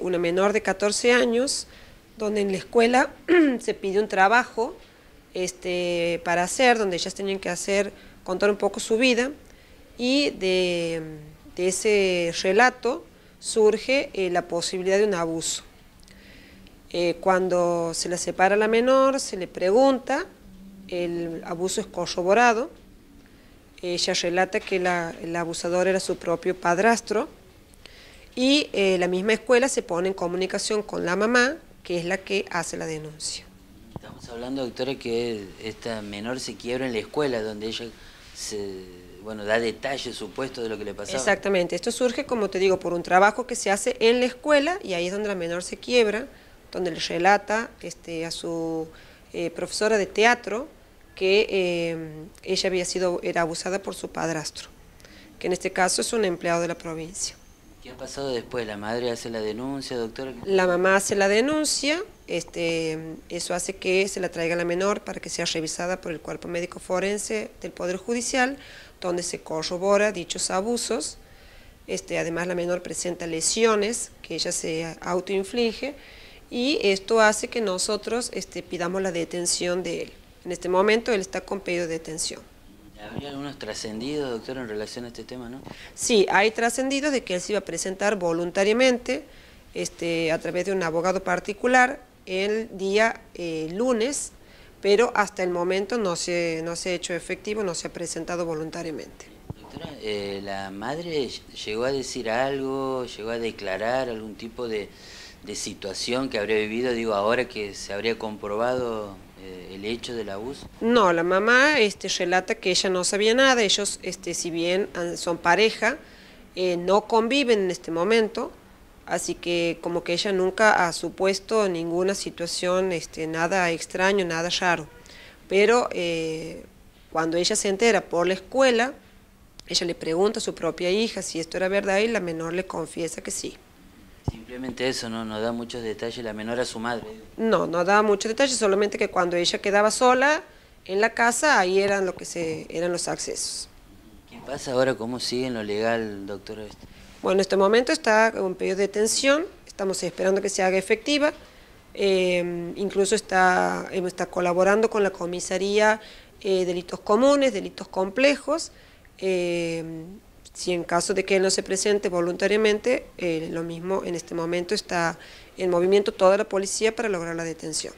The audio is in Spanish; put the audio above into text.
una menor de 14 años, donde en la escuela se pide un trabajo este, para hacer, donde ellas tenían que hacer, contar un poco su vida, y de, ese relato surge eh, la posibilidad de un abuso. Eh, cuando se la separa la menor, se le pregunta, el abuso es corroborado, ella relata que el abusador era su propio padrastro, y eh, la misma escuela se pone en comunicación con la mamá, que es la que hace la denuncia. Estamos hablando, doctora, que esta menor se quiebra en la escuela, donde ella bueno, da detalles supuestos de lo que le pasaba. Exactamente, esto surge, como te digo, por un trabajo que se hace en la escuela y ahí es donde la menor se quiebra, donde le relata este, a su eh, profesora de teatro que eh, ella había sido, era abusada por su padrastro, que en este caso es un empleado de la provincia. ¿Qué ha pasado después? ¿La madre hace la denuncia, doctor. La mamá hace la denuncia, este, eso hace que se la traiga a la menor para que sea revisada por el cuerpo médico forense del Poder Judicial, donde se corrobora dichos abusos. Este, además la menor presenta lesiones que ella se autoinflige y esto hace que nosotros este, pidamos la detención de él. En este momento él está con pedido de detención. Había algunos trascendidos, doctor, en relación a este tema, ¿no? Sí, hay trascendidos de que él se iba a presentar voluntariamente este, a través de un abogado particular el día eh, lunes, pero hasta el momento no se, no se ha hecho efectivo, no se ha presentado voluntariamente. Doctora, eh, ¿la madre llegó a decir algo, llegó a declarar algún tipo de, de situación que habría vivido, digo, ahora que se habría comprobado eh, el hecho del abuso? No, la mamá este, relata que ella no sabía nada, ellos, este, si bien son pareja, eh, no conviven en este momento, así que como que ella nunca ha supuesto ninguna situación, este, nada extraño, nada raro. Pero eh, cuando ella se entera por la escuela, ella le pregunta a su propia hija si esto era verdad y la menor le confiesa que sí. Simplemente eso, ¿no? No da muchos detalles la menor a su madre. No, no da muchos detalles, solamente que cuando ella quedaba sola en la casa, ahí eran, lo que se, eran los accesos. ¿Qué pasa ahora? ¿Cómo sigue en lo legal, doctor? Bueno, en este momento está un periodo de detención, estamos esperando que se haga efectiva. Em, incluso está, em, está colaborando con la comisaría eh, delitos comunes, delitos complejos. Em, si en caso de que él no se presente voluntariamente, eh, lo mismo en este momento está en movimiento toda la policía para lograr la detención.